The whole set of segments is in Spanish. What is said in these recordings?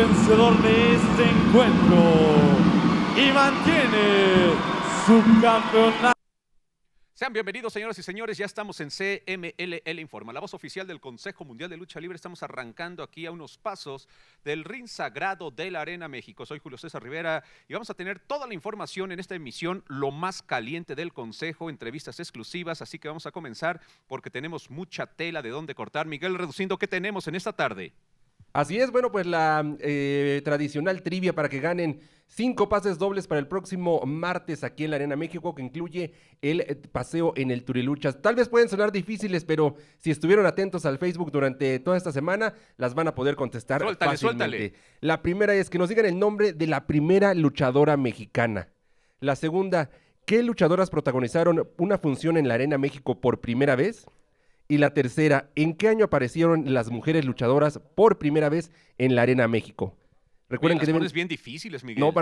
vencedor de este encuentro y mantiene su campeonato. Sean bienvenidos, señoras y señores. Ya estamos en CMLL Informa, la voz oficial del Consejo Mundial de Lucha Libre. Estamos arrancando aquí a unos pasos del ring sagrado de la Arena México. Soy Julio César Rivera y vamos a tener toda la información en esta emisión, lo más caliente del Consejo, entrevistas exclusivas. Así que vamos a comenzar porque tenemos mucha tela de dónde cortar. Miguel Reduciendo, ¿qué tenemos en esta tarde? Así es, bueno, pues la eh, tradicional trivia para que ganen cinco pases dobles para el próximo martes aquí en la Arena México, que incluye el eh, paseo en el Turiluchas. Tal vez pueden sonar difíciles, pero si estuvieron atentos al Facebook durante toda esta semana, las van a poder contestar. fácilmente. suéltale. La primera es que nos digan el nombre de la primera luchadora mexicana. La segunda, ¿qué luchadoras protagonizaron una función en la Arena México por primera vez? Y la tercera, ¿en qué año aparecieron las mujeres luchadoras por primera vez en la Arena México? Recuerden que deben... bien difíciles, Miguel. No,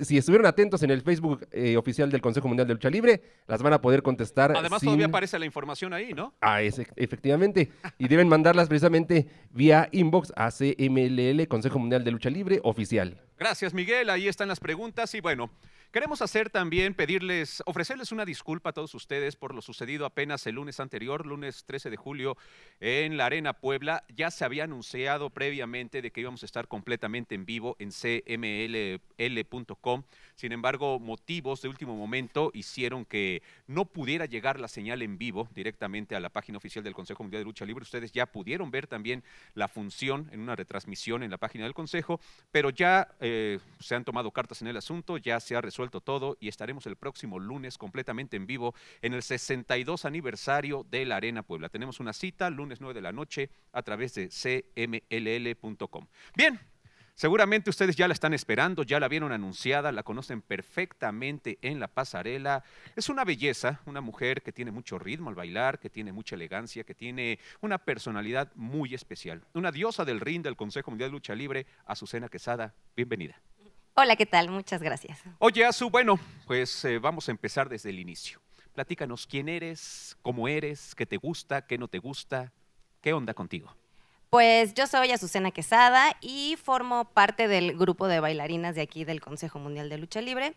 si estuvieron atentos en el Facebook eh, oficial del Consejo Mundial de Lucha Libre, las van a poder contestar. Además, todavía aparece la información ahí, ¿no? Ah, efectivamente. y deben mandarlas precisamente vía inbox a CMLL, Consejo Mundial de Lucha Libre Oficial. Gracias, Miguel. Ahí están las preguntas. Y bueno, Queremos hacer también, pedirles, ofrecerles una disculpa a todos ustedes por lo sucedido apenas el lunes anterior, lunes 13 de julio, en la Arena Puebla. Ya se había anunciado previamente de que íbamos a estar completamente en vivo en cmll.com. Sin embargo, motivos de último momento hicieron que no pudiera llegar la señal en vivo directamente a la página oficial del Consejo Mundial de Lucha Libre. Ustedes ya pudieron ver también la función en una retransmisión en la página del Consejo, pero ya eh, se han tomado cartas en el asunto, ya se ha resuelto todo y estaremos el próximo lunes completamente en vivo en el 62 aniversario de la Arena Puebla. Tenemos una cita lunes 9 de la noche a través de cmll.com. Bien, Seguramente ustedes ya la están esperando, ya la vieron anunciada, la conocen perfectamente en la pasarela. Es una belleza, una mujer que tiene mucho ritmo al bailar, que tiene mucha elegancia, que tiene una personalidad muy especial. Una diosa del ring del Consejo Mundial de Lucha Libre, Azucena Quesada. Bienvenida. Hola, ¿qué tal? Muchas gracias. Oye, Azu, bueno, pues eh, vamos a empezar desde el inicio. Platícanos quién eres, cómo eres, qué te gusta, qué no te gusta, qué onda contigo. Pues yo soy Azucena Quesada y formo parte del grupo de bailarinas de aquí del Consejo Mundial de Lucha Libre.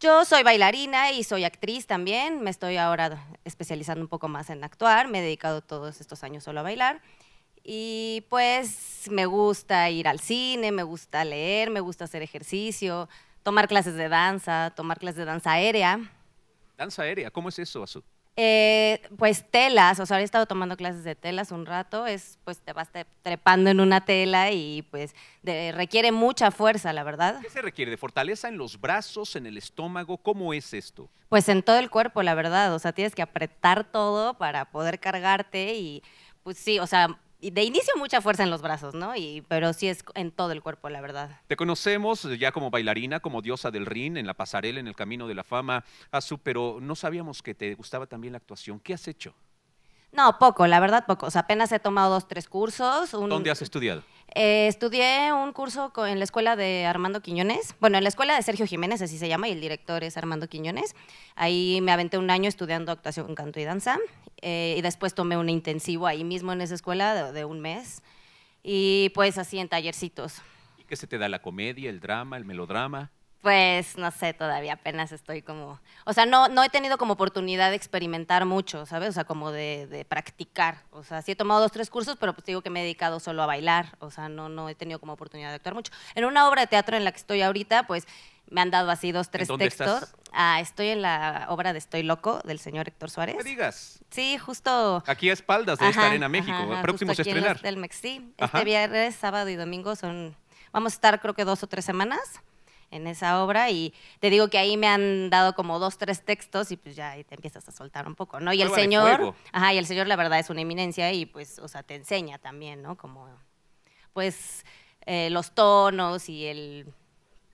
Yo soy bailarina y soy actriz también. Me estoy ahora especializando un poco más en actuar. Me he dedicado todos estos años solo a bailar. Y pues me gusta ir al cine, me gusta leer, me gusta hacer ejercicio, tomar clases de danza, tomar clases de danza aérea. ¿Danza aérea? ¿Cómo es eso, Azul? Eh, pues telas, o sea, he estado tomando clases de telas un rato, es pues te vas trepando en una tela y pues requiere mucha fuerza, la verdad. ¿Qué se requiere? ¿De fortaleza en los brazos, en el estómago? ¿Cómo es esto? Pues en todo el cuerpo, la verdad, o sea, tienes que apretar todo para poder cargarte y pues sí, o sea, de inicio mucha fuerza en los brazos, ¿no? Y, pero sí es en todo el cuerpo, la verdad. Te conocemos ya como bailarina, como diosa del ring, en la pasarela, en el camino de la fama, Azu, pero no sabíamos que te gustaba también la actuación. ¿Qué has hecho? No, poco, la verdad poco. O sea, apenas he tomado dos, tres cursos. ¿Dónde has estudiado? Eh, estudié un curso en la escuela de Armando Quiñones, bueno, en la escuela de Sergio Jiménez, así se llama, y el director es Armando Quiñones. Ahí me aventé un año estudiando actuación, canto y danza, eh, y después tomé un intensivo ahí mismo en esa escuela de, un mes, y pues así en tallercitos. qué se te da la comedia, el drama, el melodrama? Pues no sé, todavía apenas estoy como, o sea, no, no he tenido como oportunidad de experimentar mucho, ¿sabes? O sea, como de, de, practicar. O sea, sí he tomado dos, tres cursos, pero pues digo que me he dedicado solo a bailar, o sea, no, no he tenido como oportunidad de actuar mucho. En una obra de teatro en la que estoy ahorita, pues me han dado así dos, tres textos. Ah, estoy en la obra de Estoy Loco del señor Héctor Suárez. ¿Qué digas? Sí, justo. Aquí a espaldas de esta arena México, próximos a estrenar. Del Mexi. Este viernes, sábado y domingo son, vamos a estar creo que dos o tres semanas en esa obra y te digo que ahí me han dado como dos, tres textos y pues ya ahí te empiezas a soltar un poco, ¿no? Y el Señor, ajá, el Señor la verdad es una eminencia y pues, o sea, te enseña también, ¿no? Como, pues, eh, los tonos y el,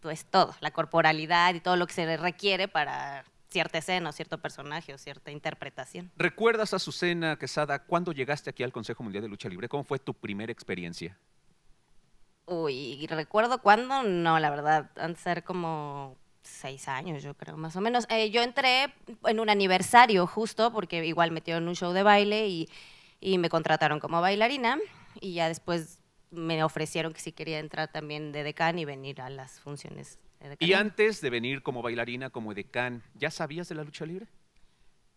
pues todo, la corporalidad y todo lo que se requiere para cierta escena cierto personaje o cierta interpretación. ¿Recuerdas, a Azucena Quesada, cuándo llegaste aquí al Consejo Mundial de Lucha Libre? ¿Cómo fue tu primera experiencia? Uy, recuerdo cuándo, no, la verdad, han de ser como seis años, yo creo, más o menos. Eh, yo entré en un aniversario justo, porque igual metió en un show de baile y, me contrataron como bailarina y ya después me ofrecieron que si quería entrar también de decán y venir a las funciones de decán. Y antes de venir como bailarina, como decán, ¿ya sabías de la lucha libre?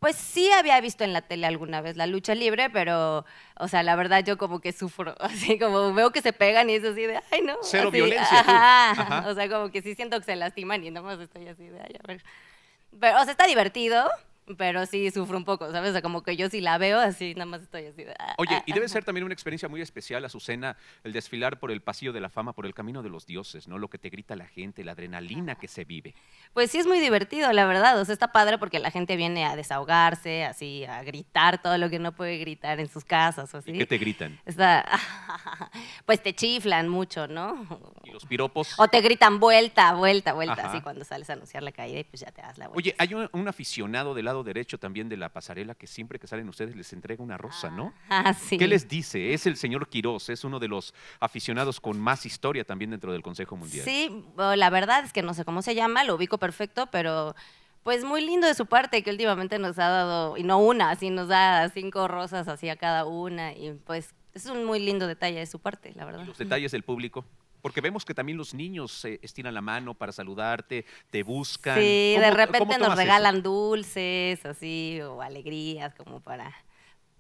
pues sí había visto en la tele alguna vez la lucha libre, pero, o sea, la verdad yo como que sufro, así como veo que se pegan y eso así de, ay, no. Cero violencia. O sea, como que sí siento que se lastiman y nomás estoy así de, ay, a ver. Pero, o sea, está divertido, pero sí sufro un poco, ¿sabes? como que yo si la veo así, nada más estoy así. Ah, Oye, ah, y debe ah". ser también una experiencia muy especial, Azucena, el desfilar por el pasillo de la fama, por el camino de los dioses, ¿no? Lo que te grita la gente, la adrenalina que se vive. Pues sí, es muy divertido, la verdad. O sea, está padre porque la gente viene a desahogarse, así, a gritar todo lo que no puede gritar en sus casas o así. qué te gritan? pues te chiflan mucho, ¿no? ¿Y los piropos? O te gritan vuelta, vuelta, vuelta, así cuando sales a anunciar la caída y pues ya te das la vuelta. Oye, hay un, aficionado del lado derecho también de la pasarela que siempre que salen ustedes les entrega una rosa, ¿no? Ah, ah, sí. ¿Qué les dice? Es el señor Quirós, es uno de los aficionados con más historia también dentro del Consejo Mundial. Sí, la verdad es que no sé cómo se llama, lo ubico perfecto, pero pues muy lindo de su parte que últimamente nos ha dado, y no una, así nos da cinco rosas así a cada una, y pues es un muy lindo detalle de su parte, la verdad. los detalles del público. Porque vemos que también los niños se estiran la mano para saludarte, te buscan. Sí, de repente nos regalan dulces, así, o alegrías, como para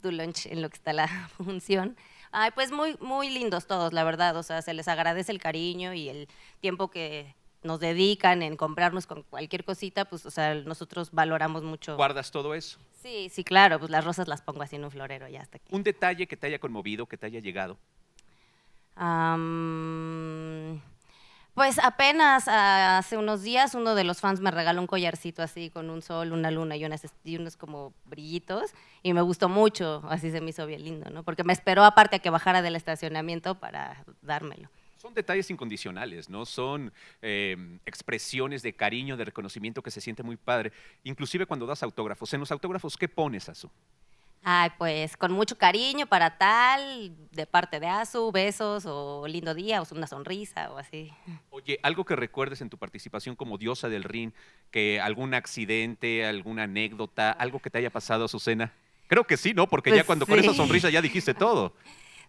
tu lunch en lo que está la función. Ay, pues muy, muy lindos todos, la verdad. O sea, se les agradece el cariño y el tiempo que nos dedican en comprarnos con cualquier cosita, pues, o sea, nosotros valoramos mucho. ¿Guardas todo eso? Sí, sí, claro. Pues las rosas las pongo así en un florero ya hasta aquí. Un detalle que te haya conmovido, que te haya llegado pues apenas ah, hace unos días uno de los fans me regaló un collarcito así con un sol, una luna y, y, unos como brillitos y me gustó mucho, así se me hizo bien lindo, ¿no? Porque me esperó aparte a que bajara del estacionamiento para dármelo. Son detalles incondicionales, ¿no? Son eh, expresiones de cariño, de reconocimiento que se siente muy padre. Inclusive cuando das autógrafos. En los autógrafos, ¿qué pones, a eso? Ay, pues con mucho cariño para tal, de parte de Azu, besos o lindo día o una sonrisa o así. Oye, algo que recuerdes en tu participación como diosa del ring, que algún accidente, alguna anécdota, algo que te haya pasado, a Azucena. Creo que sí, ¿no? Porque ya pues cuando con esa sonrisa ya dijiste todo.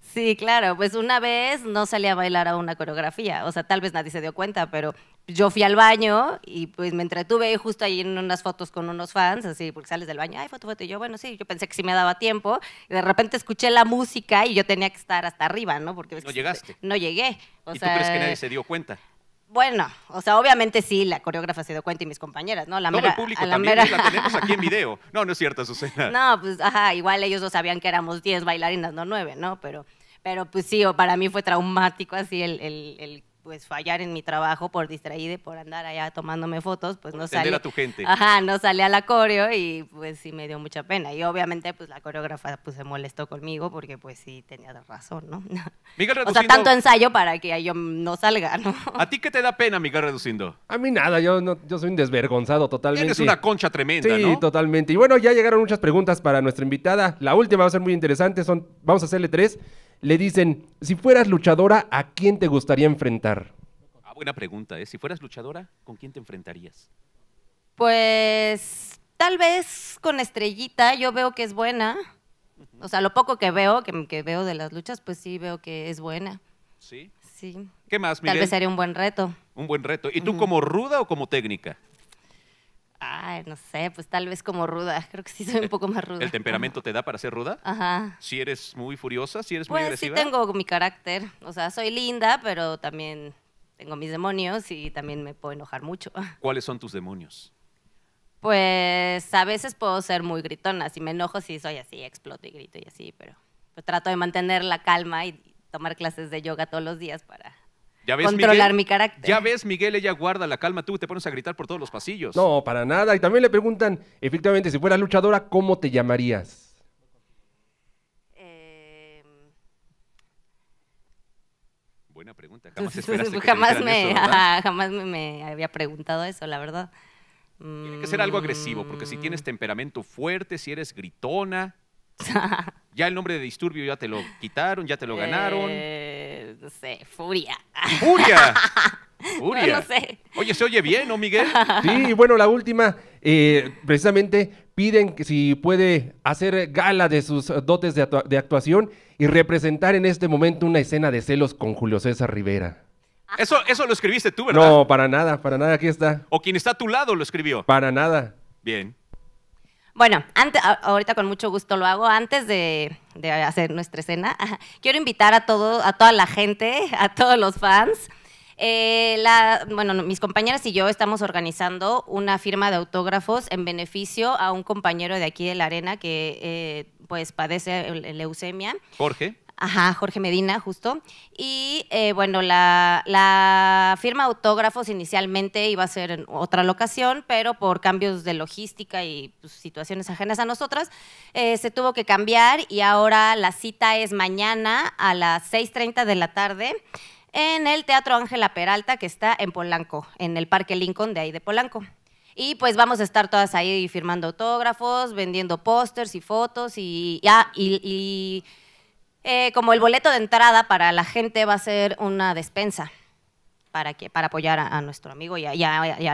Sí, claro, pues una vez no salí a bailar a una coreografía, o sea, tal vez nadie se dio cuenta, pero yo fui al baño y pues me entretuve justo ahí en unas fotos con unos fans, así, porque sales del baño, ay, foto, foto, y yo, bueno, sí, yo pensé que sí me daba tiempo, y de repente escuché la música y yo tenía que estar hasta arriba, ¿no? Porque no llegaste. No llegué. ¿Y tú crees que nadie se dio cuenta? Bueno, o sea, obviamente sí, la coreógrafa se dio cuenta y mis compañeras, ¿no? La mera, el público también, la tenemos aquí en video. No, no es cierto, Susana. No, pues, ajá, igual ellos no sabían que éramos 10 bailarinas, no nueve, ¿no? Pero, pero pues sí, para mí fue traumático así el, el, el pues fallar en mi trabajo por distraída y por andar allá tomándome fotos, pues no salí a tu gente. Ajá, no a la coreo y pues sí me dio mucha pena. Y obviamente pues la coreógrafa pues se molestó conmigo porque pues sí tenía razón, ¿no? Miguel o sea, tanto ensayo para que yo no salga, ¿no? ¿A ti qué te da pena, Miguel Reducindo? A mí nada, yo, no, yo soy un desvergonzado totalmente. es una concha tremenda, ¿no? Sí, totalmente. Y bueno, ya llegaron muchas preguntas para nuestra invitada. La última va a ser muy interesante, son, vamos a hacerle tres le dicen, si fueras luchadora, ¿a quién te gustaría enfrentar? Ah, buena pregunta, ¿eh? Si fueras luchadora, ¿con quién te enfrentarías? Pues tal vez con Estrellita, yo veo que es buena. O sea, lo poco que veo, que, veo de las luchas, pues sí veo que es buena. ¿Sí? Sí. ¿Qué más, Tal vez sería un buen reto. Un buen reto. ¿Y tú como ruda o como técnica? Ay, no sé, pues tal vez como ruda. Creo que sí soy un poco más ruda. ¿El temperamento te da para ser ruda? Ajá. ¿Si eres muy furiosa? ¿Si eres muy pues agresiva? sí tengo mi carácter. O sea, soy linda, pero también tengo mis demonios y también me puedo enojar mucho. ¿Cuáles son tus demonios? Pues a veces puedo ser muy gritona. Si me enojo, sí soy así, exploto y grito y así, pero pues, trato de mantener la calma y tomar clases de yoga todos los días para ¿Ya controlar mi carácter. Ya ves, Miguel, ella guarda la calma, tú te pones a gritar por todos los pasillos. No, para nada. Y también le preguntan, efectivamente, si fuera luchadora, ¿cómo te llamarías? Em, buena pregunta. Jamás, jamás, me, me había preguntado eso, la verdad. Tiene que ser algo agresivo, porque si tienes mm. temperamento fuerte, si eres gritona, ya el nombre de disturbio ya te lo quitaron, ya te lo ganaron. Eh, no sé, furia. ¡Furia! ¡Furia! No, sé. Oye, se oye bien, ¿no, Miguel? Sí, y bueno, la última, eh, precisamente piden que si puede hacer gala de sus dotes de, actuación y representar en este momento una escena de celos con Julio César Rivera. Eso, eso lo escribiste tú, ¿verdad? No, para nada, para nada, aquí está. O quien está a tu lado lo escribió. Para nada. Bien. Bueno, antes, ahorita con mucho gusto lo hago. Antes de, hacer nuestra escena, quiero invitar a, todo, a toda la gente, a todos los fans. Eh, bueno, mis compañeras y yo estamos organizando una firma de autógrafos en beneficio a un compañero de aquí de la arena que eh, pues padece leucemia. Jorge. Ajá, Jorge Medina, justo. Y eh, bueno, la, firma autógrafos inicialmente iba a ser en otra locación, pero por cambios de logística y pues, situaciones ajenas a nosotras, eh, se tuvo que cambiar y ahora la cita es mañana a las 6.30 de la tarde en el Teatro Ángela Peralta, que está en Polanco, en el Parque Lincoln de ahí de Polanco. Y pues vamos a estar todas ahí firmando autógrafos, vendiendo pósters y fotos y, ya ah, y eh, como el boleto de entrada para la gente va a ser una despensa para que para apoyar a, nuestro amigo y a,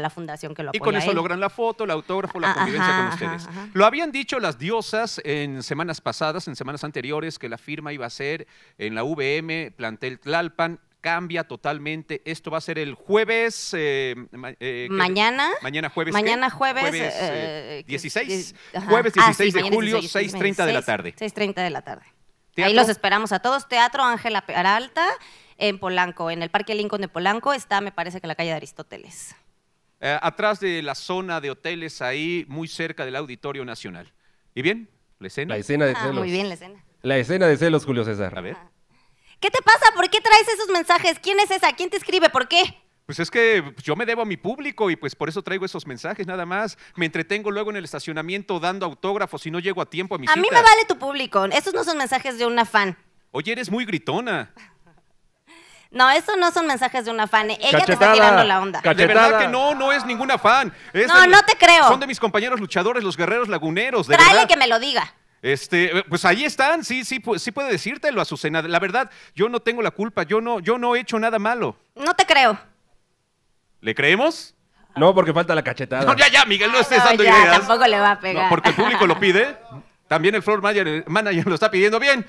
la fundación que lo apoya. Y con eso logran la foto, el autógrafo, la convivencia con ustedes. Lo habían dicho las diosas en semanas pasadas, en semanas anteriores, que la firma iba a ser en la VM, plantel Tlalpan, cambia totalmente. Esto va a ser el jueves. Eh, eh, mañana. Mañana jueves. Mañana jueves. 16. Jueves 16 ah, de julio, 6.30 de la tarde. 6.30 de la tarde. Ahí los esperamos a todos. Teatro Ángela Peralta en Polanco, en el Parque Lincoln de Polanco, está me parece que la calle de Aristóteles. Eh, atrás de la zona de hoteles, ahí muy cerca del Auditorio Nacional. ¿Y bien? ¿La escena? La escena de ah, celos. Muy bien, la escena. La escena de celos, Julio César. A ver. ¿Qué te pasa? ¿Por qué traes esos mensajes? ¿Quién es esa? ¿Quién te escribe? ¿Por qué? Pues es que pues, yo me debo a mi público y pues por eso traigo esos mensajes nada más. Me entretengo luego en el estacionamiento dando autógrafos y no llego a tiempo a mi A mí me vale tu público. esos no son mensajes de una fan. Oye, eres muy gritona. No, esos no son mensajes de una fan. Ella te está tirando la onda. De verdad que no, no es ninguna fan. no, no te creo. Son de mis compañeros luchadores, los guerreros laguneros. De que me lo diga. Este, eh, pues ahí están, sí, sí, sí puede decírtelo, Azucena. La verdad, yo no tengo la culpa, yo no, yo no he hecho nada malo. No te creo. ¿Le creemos? No, porque falta la cachetada. No, ya, ya, Miguel, no estés no, dando ya, ideas. Tampoco le va a pegar. porque el público lo pide. También el floor manager, manager lo está pidiendo bien.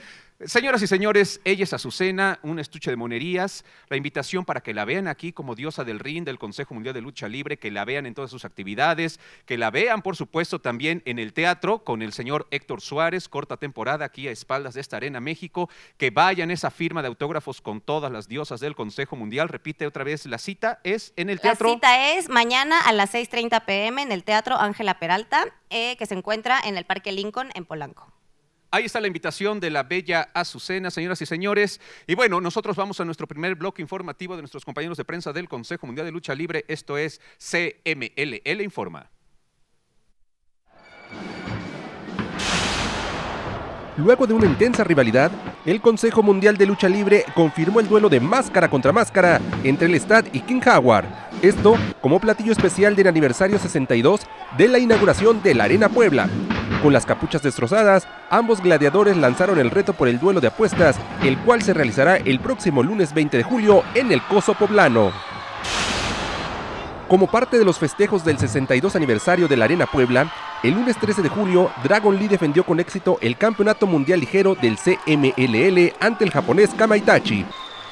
Señoras y señores, ella es Azucena, un estuche de monerías. La invitación para que la vean aquí como diosa del ring del Consejo Mundial de Lucha Libre, que la vean en todas sus actividades, que la vean, por supuesto, también en el teatro con el señor Héctor Suárez, corta temporada aquí a espaldas de esta Arena México, que vayan esa firma de autógrafos con todas las diosas del Consejo Mundial. Repite otra vez, la cita es en el teatro. La cita es mañana a las 6:30 pm en el Teatro Ángela Peralta, eh, que se encuentra en el Parque Lincoln en Polanco. Ahí está la invitación de la bella Azucena, señoras y señores. Y bueno, nosotros vamos a nuestro primer bloque informativo de nuestros compañeros de prensa del Consejo Mundial de Lucha Libre. Esto es CMLL Informa. Luego de una intensa rivalidad, el Consejo Mundial de Lucha Libre confirmó el duelo de máscara contra máscara entre el Stad y King Howard. Esto como platillo especial del aniversario 62 de la inauguración de la Arena Puebla, con las capuchas destrozadas, ambos gladiadores lanzaron el reto por el duelo de apuestas, el cual se realizará el próximo lunes 20 de julio en el Coso Poblano. Como parte de los festejos del 62 aniversario de la Arena Puebla, el lunes 13 de julio, Dragon Lee defendió con éxito el Campeonato Mundial Ligero del CMLL ante el japonés Kamaitachi.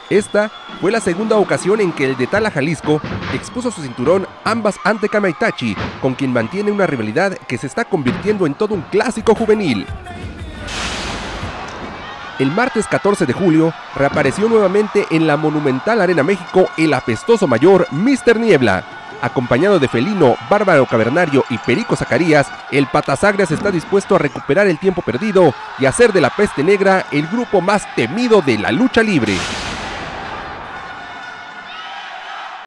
Esta fue la segunda ocasión en que el de Tala Jalisco expuso su cinturón ambas ante Camaitachi, con quien mantiene una rivalidad que se está convirtiendo en todo un clásico juvenil. El martes 14 de julio reapareció nuevamente en la monumental Arena México el apestoso mayor Mr. Niebla. Acompañado de Felino, Bárbaro Cavernario y Perico Zacarías, el patasagras está dispuesto a recuperar el tiempo perdido y hacer de la peste negra el grupo más temido de la lucha libre.